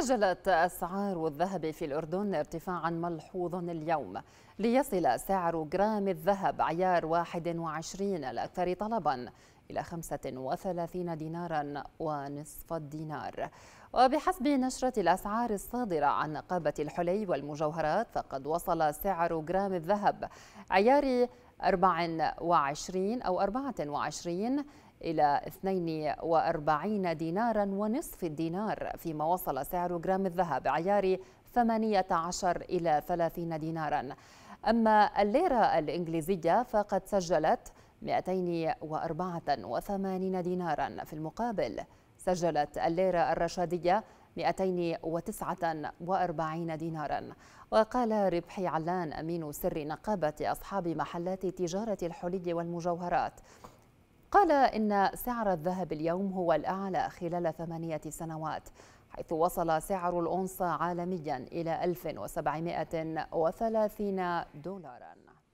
سجلت أسعار الذهب في الأردن ارتفاعا ملحوظا اليوم ليصل سعر جرام الذهب عيار 21 الأكثر طلبا إلى 35 دينارا ونصف الدينار وبحسب نشرة الأسعار الصادرة عن نقابة الحلي والمجوهرات فقد وصل سعر جرام الذهب عيار 24 أو 24 إلى 42 دينارا ونصف الدينار فيما وصل سعر جرام الذهب عيار 18 إلى 30 دينارا أما الليرة الإنجليزية فقد سجلت 284 دينارا في المقابل سجلت الليرة الرشادية 249 دينارا وقال ربحي علان أمين سر نقابة أصحاب محلات تجارة الحلي والمجوهرات قال إن سعر الذهب اليوم هو الأعلى خلال ثمانية سنوات حيث وصل سعر الأونصة عالميا إلى 1730 دولارا